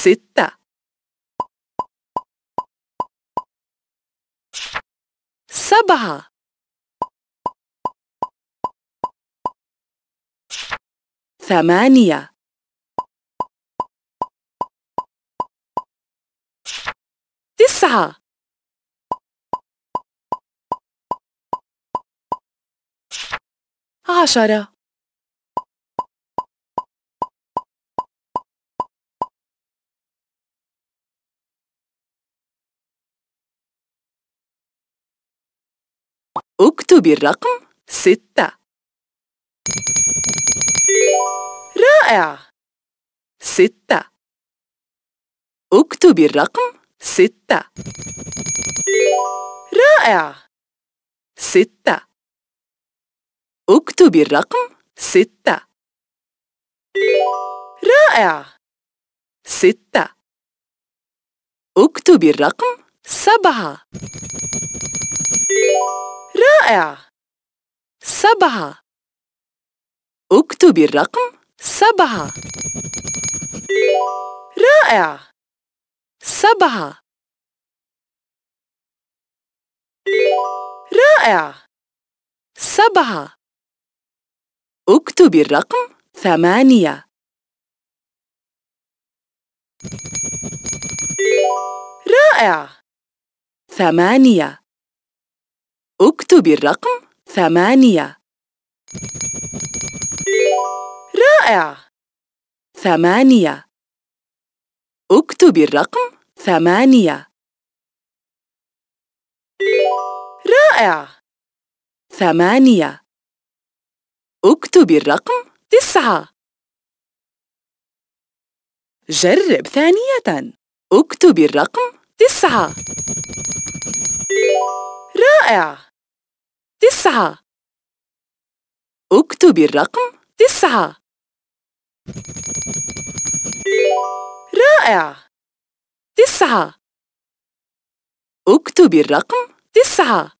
ستة سبعة ثمانية تسعة عشرة اكتبي الرقم ستة رائع ستة اكتبي الرقم ستة رائع ستة اكتبي الرقم ستة رائع ستة اكتبي الرقم سبعة رائع سبعة اكتبي الرقم سبعة رائع سبعة رائع سبعة اكتبي الرقم ثمانية رائع ثمانية اكتبي الرقم ثمانية رائع ثمانية اكتبي الرقم ثمانية رائع ثمانية اكتبي الرقم تسعة جرب ثانية اكتبي الرقم تسعة رائع تسعة اكتب الرقم تسعة رائع تسعة اكتب الرقم تسعة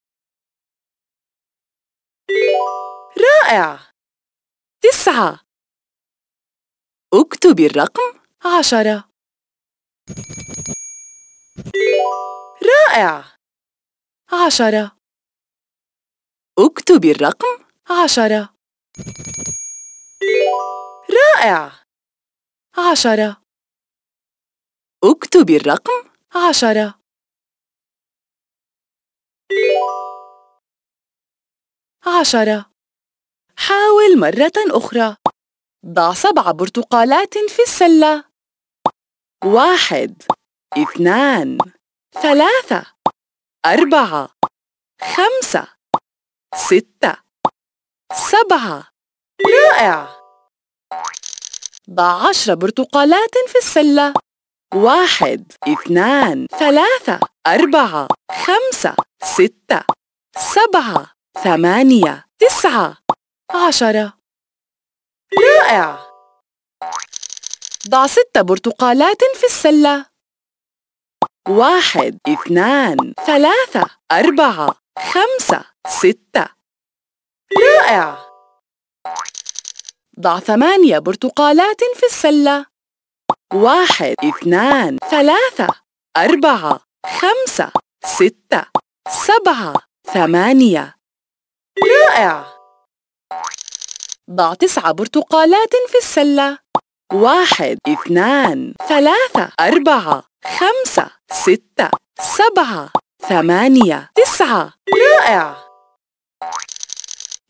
رائع تسعة اكتب الرقم عشرة رائع عشرة اكتبي الرقم عشرة رائع عشرة اكتبي الرقم عشرة عشرة حاول مرة أخرى ضع سبع برتقالات في السلة واحد اثنان ثلاثة أربعة خمسة ستة سبعة رائع ضع عشر برتقالات في السلة واحد اثنان ثلاثة أربعة خمسة ستة سبعة ثمانية تسعة عشرة رائع ضع ستة برتقالات في السلة واحد اثنان ثلاثة أربعة خمسة ستة رائع ضع ثمانية برتقالات في السلة واحد اثنان ثلاثة أربعة خمسة ستة سبعة ثمانية رائع ضع تسعة برتقالات في السلة واحد اثنان ثلاثة أربعة خمسة ستة سبعة ثمانية تسعة رائع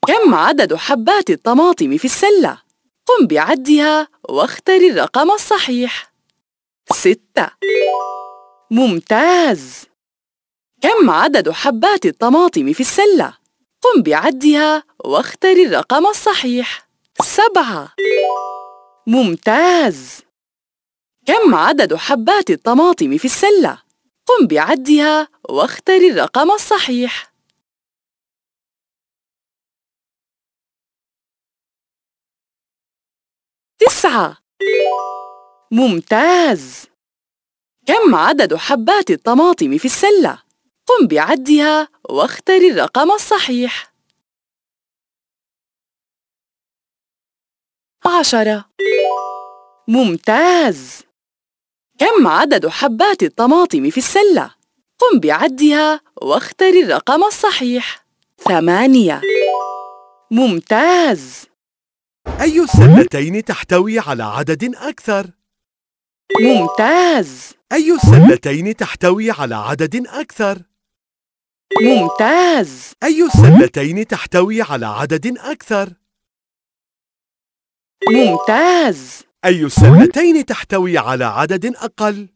كم عدد حبات الطماطم في السلة؟ قم بعدها واختر الرقم الصحيح ستة ممتاز كم عدد حبات الطماطم في السلة؟ قم بعدها واختر الرقم الصحيح سبعة ممتاز كم عدد حبات الطماطم في السلة؟ قم بعدها واختر الرقم الصحيح تسعة ممتاز كم عدد حبات الطماطم في السلة؟ قم بعدها واختر الرقم الصحيح عشرة ممتاز كم عدد حبات الطماطم في السلة؟ قم بعدها واختر الرقم الصحيح ثمانية ممتاز أي السلتين تحتوي على عدد أكثر؟ ممتاز أي السلتين تحتوي على عدد أكثر؟ ممتاز أي السلتين تحتوي على عدد أكثر؟ ممتاز أي السلتين تحتوي على عدد أقل؟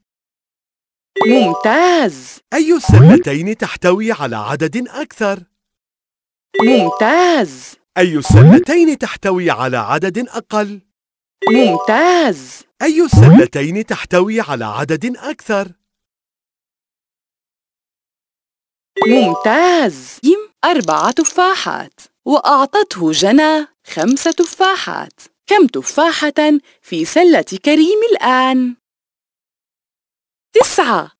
ممتاز أي السلتين تحتوي على عدد أكثر؟ ممتاز أي السلتين تحتوي على عدد أقل؟ ممتاز أي السلتين تحتوي على عدد أكثر؟ ممتاز أربع تفاحات وأعطته جنى خمس تفاحات كم تفاحة في سلة كريم الآن؟ تسعة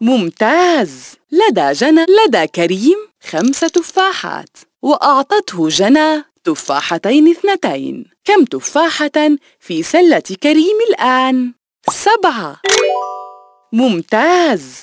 ممتاز لدى جنى لدى كريم خمس تفاحات وأعطته جنى تفاحتين اثنتين كم تفاحة في سلة كريم الآن؟ سبعة ممتاز